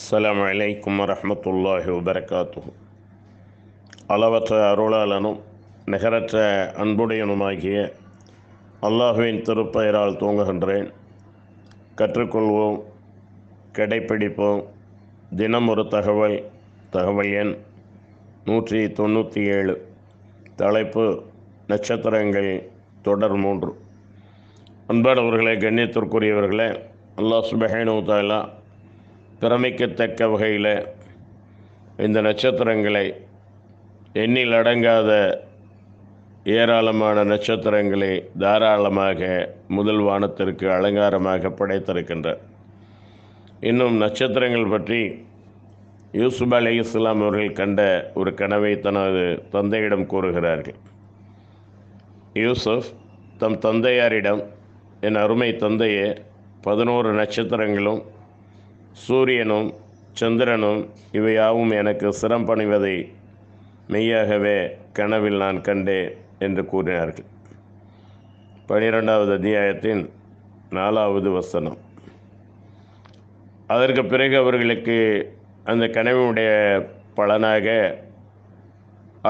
அஸ்லாம் வலைக்கம் வரமத்துல்லாஹி வபரகாத்து அளவற்ற அருளாளனும் நிகரற்ற அன்புடையனுமாகிய அல்லாஹுவின் திருப்பெயரால் தூங்குகின்றேன் கற்றுக்கொள்வோம் கடைப்பிடிப்போம் தினம் ஒரு தகவல் தகவல் எண் நூற்றி தொண்ணூற்றி ஏழு தலைப்பு நட்சத்திரங்கள் தொடர் மூன்று அன்பானவர்களே கண்ணியத்திற்குரியவர்களே அல்லாஹ் சுபஹேனு தாலா திறமைக்குத்தக்க வகையில் இந்த நட்சத்திரங்களை எண்ணில் அடங்காத ஏராளமான நட்சத்திரங்களை தாராளமாக முதல் வானத்திற்கு அலங்காரமாக படைத்திருக்கின்றார் இன்னும் நட்சத்திரங்கள் பற்றி யூசுப் அலி இஸ்லாம் அவர்கள் கண்ட ஒரு கனவை தனது தந்தையிடம் கூறுகிறார்கள் யூசுப் தம் தந்தையாரிடம் என் அருமை தந்தையே பதினோரு நட்சத்திரங்களும் சூரியனும் சந்திரனும் இவையாவும் எனக்கு சிரம் பணிவதை மெய்யாகவே கனவில் நான் கண்டேன் என்று கூறினார்கள் பனிரெண்டாவது அத்தியாயத்தின் நாலாவது வசனம் அதற்கு பிறகு அவர்களுக்கு அந்த கனவினுடைய பலனாக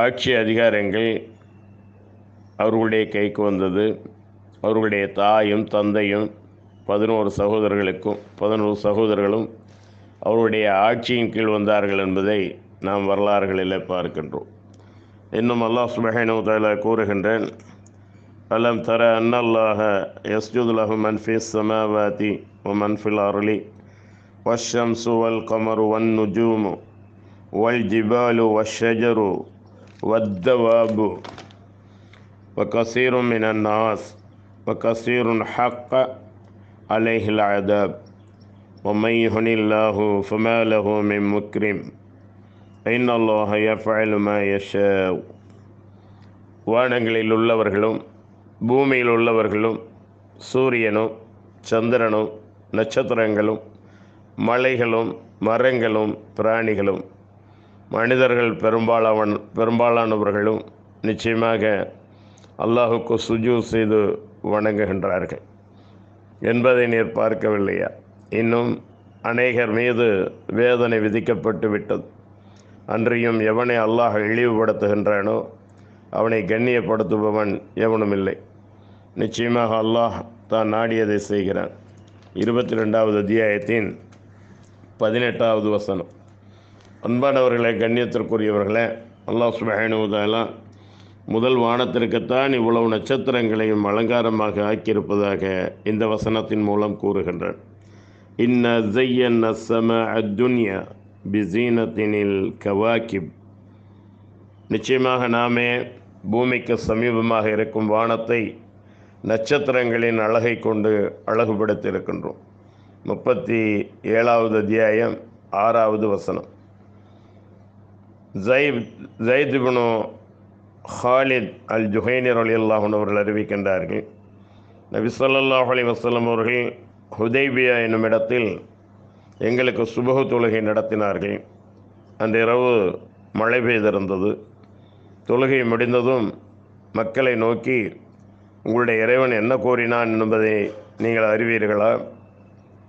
ஆட்சி அதிகாரங்கள் அவர்களுடைய கைக்கு வந்தது அவர்களுடைய தாயும் தந்தையும் பதினோரு சகோதரர்களுக்கும் பதினோரு சகோதரர்களும் அவருடைய ஆட்சியின் கீழ் வந்தார்கள் என்பதை நாம் வரலாறுகளில் பார்க்கின்றோம் இன்னும் அல்லாஹ் சுபஹேனு தால கூறுகின்றேன் அலம் தர அன்னல்லாஹ யஸ்ஜுதுலஹு மன்ஃபிஸ் சமாவாதி ஒமன்ஃபில் அருளி والشمس والقمر والنجوم والجبال والشجر والدواب وكثير من الناس وكثير حق عليه العذاب ومن يهن الله فما له من مكرم إن الله يفعل ما يشاء வானங்களில் உள்ளவர்களும் பூமியில் உள்ளவர்களும் சூரியனும் சந்திரனும் நட்சத்திரங்களும் மலைகளும் மரங்களும் பிராணிகளும் மனிதர்கள் பெரும்பாலான பெரும்பாலானவர்களும் நிச்சயமாக அல்லாஹுக்கு சுஜூ செய்து வணங்குகின்றார்கள் என்பதை நீர் பார்க்கவில்லையா இன்னும் அநேகர் மீது வேதனை விதிக்கப்பட்டு விட்டது அன்றியும் எவனை அல்லாஹ் இழிவுபடுத்துகின்றானோ அவனை கண்ணியப்படுத்துபவன் எவனும் இல்லை நிச்சயமாக அல்லாஹ் தான் நாடியதை செய்கிறான் இருபத்தி ரெண்டாவது அத்தியாயத்தின் பதினெட்டாவது வசனம் அன்பானவர்களே கண்ணியத்திற்குரியவர்களே அல்லாஹ் சுபஹானுவதெல்லாம் முதல் வானத்திற்குத்தான் இவ்வளவு நட்சத்திரங்களையும் அலங்காரமாக ஆக்கியிருப்பதாக இந்த வசனத்தின் மூலம் கூறுகின்றான் إنا زينا السماء الدنيا பிசீனத்தினில் கவாக்கிப் நிச்சயமாக நாமே பூமிக்கு சமீபமாக இருக்கும் வானத்தை நட்சத்திரங்களின் அழகை கொண்டு அழகுபடுத்தியிருக்கின்றோம் முப்பத்தி ஏழாவது அத்தியாயம் ஆறாவது வசனம் ஜெய் ஜெய்திபுனு ஹாலித் அல் ஜுஹைனர் அலி அல்லாஹன் அவர்கள் அறிவிக்கின்றார்கள் நபி சொல்லாஹ் அலி வசலம் அவர்கள் ஹுதைபியா என்னும் இடத்தில் எங்களுக்கு சுபகு தொழுகை நடத்தினார்கள் அந்த இரவு மழை பெய்திருந்தது தொழுகை முடிந்ததும் மக்களை நோக்கி உங்களுடைய இறைவன் என்ன கோரினான் என்பதை நீங்கள் அறிவீர்களா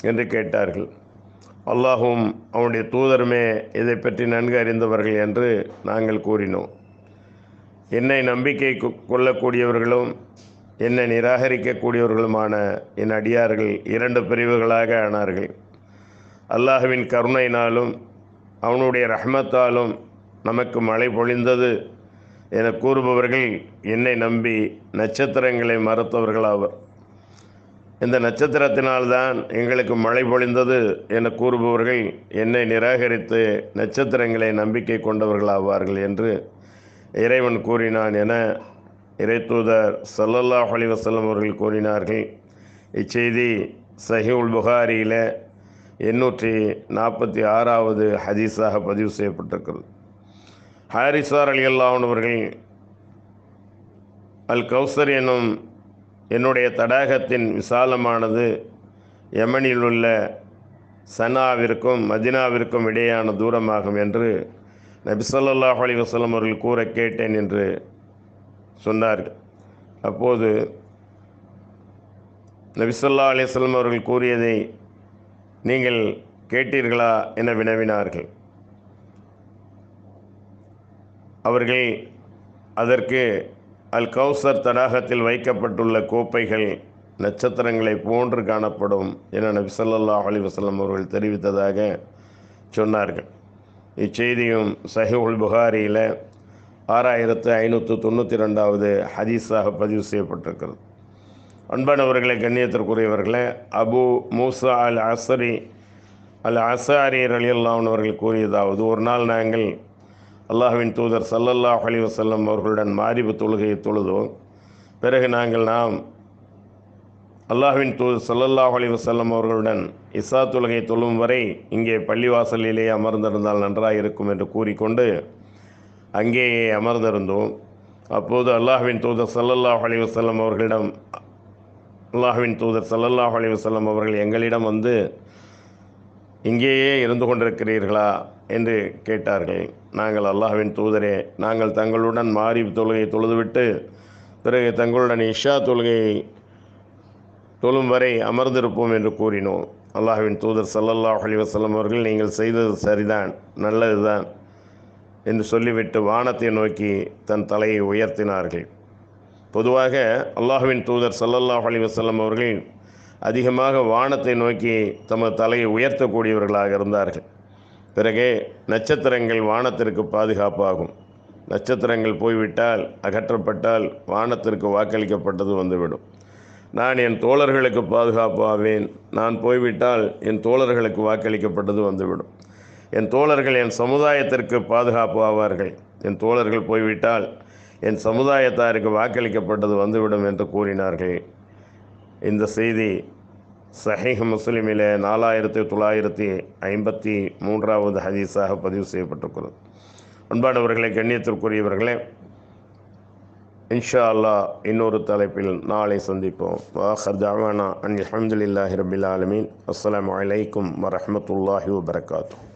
என்று கேட்டார்கள் அல்லாஹும் அவனுடைய தூதருமே இதை பற்றி நன்கு அறிந்தவர்கள் என்று நாங்கள் கூறினோம் என்னை நம்பிக்கை கொள்ளக்கூடியவர்களும் என்னை நிராகரிக்கக்கூடியவர்களுமான என் அடியார்கள் இரண்டு பிரிவுகளாக ஆனார்கள் அல்லாஹுவின் கருணையினாலும் அவனுடைய ரஹ்மத்தாலும் நமக்கு மழை பொழிந்தது என கூறுபவர்கள் என்னை நம்பி நட்சத்திரங்களை மறுத்தவர்களாவர் இந்த நட்சத்திரத்தினால்தான் எங்களுக்கு மழை பொழிந்தது என கூறுபவர்கள் என்னை நிராகரித்து நட்சத்திரங்களை நம்பிக்கை கொண்டவர்களாவார்கள் என்று இறைவன் கூறினான் என இறைத்தூதர் சல்லல்லா அலி வசல்லம் அவர்கள் கூறினார்கள் இச்செய்தி சஹி உல் புகாரியில் எண்ணூற்றி நாற்பத்தி ஆறாவது ஹதீஸாக பதிவு செய்யப்பட்டிருக்கிறது ஹாரிசார் அலி அல்லாவன் அல் கௌசர் என்னும் என்னுடைய தடாகத்தின் விசாலமானது யமனில் உள்ள சனாவிற்கும் மதினாவிற்கும் இடையான தூரமாகும் என்று நபிசல்லாஹ் அலி வசலம் அவர்கள் கூற கேட்டேன் என்று சொன்னார்கள் அப்போது நபிசல்லா அலிஸ்லம் அவர்கள் கூறியதை நீங்கள் கேட்டீர்களா என வினவினார்கள் அவர்கள் அதற்கு அல் கௌசர் தடாகத்தில் வைக்கப்பட்டுள்ள கோப்பைகள் நட்சத்திரங்களை போன்று காணப்படும் என நபிசல்லா அலி வசலம் அவர்கள் தெரிவித்ததாக சொன்னார்கள் இச்செய்தியும் சஹி உல் புகாரியில் ஆறாயிரத்து ஐநூற்று தொண்ணூற்றி ரெண்டாவது ஹதீஸாக பதிவு செய்யப்பட்டிருக்கிறது அன்பானவர்களை கண்ணியத்திற்குரியவர்களே அபு மூசா அல் அசரி அல் அசாரி ரலியல்லான் அவர்கள் கூறியதாவது ஒரு நாள் நாங்கள் அல்லாஹுவின் தூதர் சல்லல்லாஹ் அலி வசல்லம் அவர்களுடன் மாரிபு தொழுகையை தொழுதோம் பிறகு நாங்கள் நாம் அல்லாஹுவின் தூ சல்லல்லாஹ் அலி வசல்லம் அவர்களுடன் இசா தொழுகை தொழும் வரை இங்கே பள்ளிவாசலிலேயே அமர்ந்திருந்தால் நன்றாக இருக்கும் என்று கூறிக்கொண்டு அங்கேயே அமர்ந்திருந்தோம் அப்போது அல்லாஹுவின் தூதர் சல்லல்லாஹ் அலி வசல்லம் அவர்களிடம் அல்லாஹுவின் தூதர் சல்லல்லாஹ் அலி வசல்லம் அவர்கள் எங்களிடம் வந்து இங்கேயே இருந்து கொண்டிருக்கிறீர்களா என்று கேட்டார்கள் நாங்கள் அல்லாஹ்வின் தூதரே நாங்கள் தங்களுடன் மாறி தொழுகை தொழுதுவிட்டு பிறகு தங்களுடன் இஷா தொழுகையை தொழும் வரை அமர்ந்திருப்போம் என்று கூறினோம் அல்லாஹுவின் தூதர் சல்லல்லாஹ் அலி வசல்லம் அவர்கள் நீங்கள் செய்தது சரிதான் நல்லதுதான் என்று சொல்லிவிட்டு வானத்தை நோக்கி தன் தலையை உயர்த்தினார்கள் பொதுவாக அல்லாஹுவின் தூதர் சல்லல்லாஹ் அலி வசல்லம் அவர்கள் அதிகமாக வானத்தை நோக்கி தமது தலையை உயர்த்தக்கூடியவர்களாக இருந்தார்கள் பிறகே நட்சத்திரங்கள் வானத்திற்கு பாதுகாப்பாகும் நட்சத்திரங்கள் போய்விட்டால் அகற்றப்பட்டால் வானத்திற்கு வாக்களிக்கப்பட்டது வந்துவிடும் நான் என் தோழர்களுக்கு பாதுகாப்பாவேன் நான் போய்விட்டால் என் தோழர்களுக்கு வாக்களிக்கப்பட்டது வந்துவிடும் என் தோழர்கள் என் சமுதாயத்திற்கு பாதுகாப்பு ஆவார்கள் என் தோழர்கள் போய்விட்டால் என் சமுதாயத்தாருக்கு வாக்களிக்கப்பட்டது வந்துவிடும் என்று கூறினார்கள் இந்த செய்தி சஹீஹ் முஸ்லிமிலே நாலாயிரத்தி தொள்ளாயிரத்தி ஐம்பத்தி மூன்றாவது ஹதீஸாக பதிவு செய்யப்பட்டிருக்கிறது அன்பானவர்களை கண்ணியத்திற்குரியவர்களே இன்ஷா அல்லா இன்னொரு தலைப்பில் நாளை சந்திப்போம் வாஹர் ஜாவானா அன் அஹமதுல்லாஹி ரபில் ஆலமீன் அஸ்லாம் வலைக்கம் வரமத்துல்லாஹி வபரகாத்தூ